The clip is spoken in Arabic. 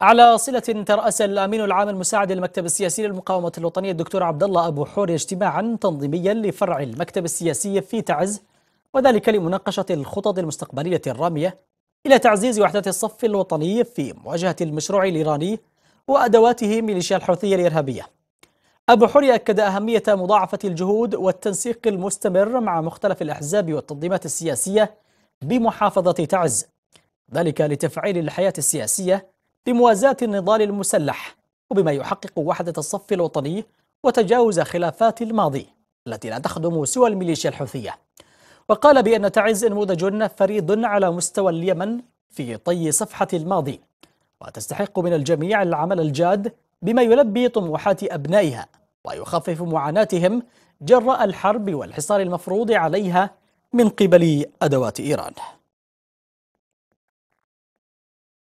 على صلة ترأس الأمين العام المساعد للمكتب السياسي للمقاومة الوطنية الدكتور عبد الله أبو حور اجتماعا تنظيميا لفرع المكتب السياسي في تعز وذلك لمناقشة الخطط المستقبلية الرامية إلى تعزيز وحدات الصف الوطني في مواجهة المشروع الإيراني وأدواته ميليشيا الحوثية الإرهابية أبو حور أكد أهمية مضاعفة الجهود والتنسيق المستمر مع مختلف الأحزاب والتنظيمات السياسية بمحافظة تعز ذلك لتفعيل الحياة السياسية بموازاة النضال المسلح وبما يحقق وحدة الصف الوطني وتجاوز خلافات الماضي التي لا تخدم سوى الميليشيا الحوثية وقال بأن تعز نموذج فريد على مستوى اليمن في طي صفحة الماضي وتستحق من الجميع العمل الجاد بما يلبي طموحات أبنائها ويخفف معاناتهم جراء الحرب والحصار المفروض عليها من قبل أدوات إيران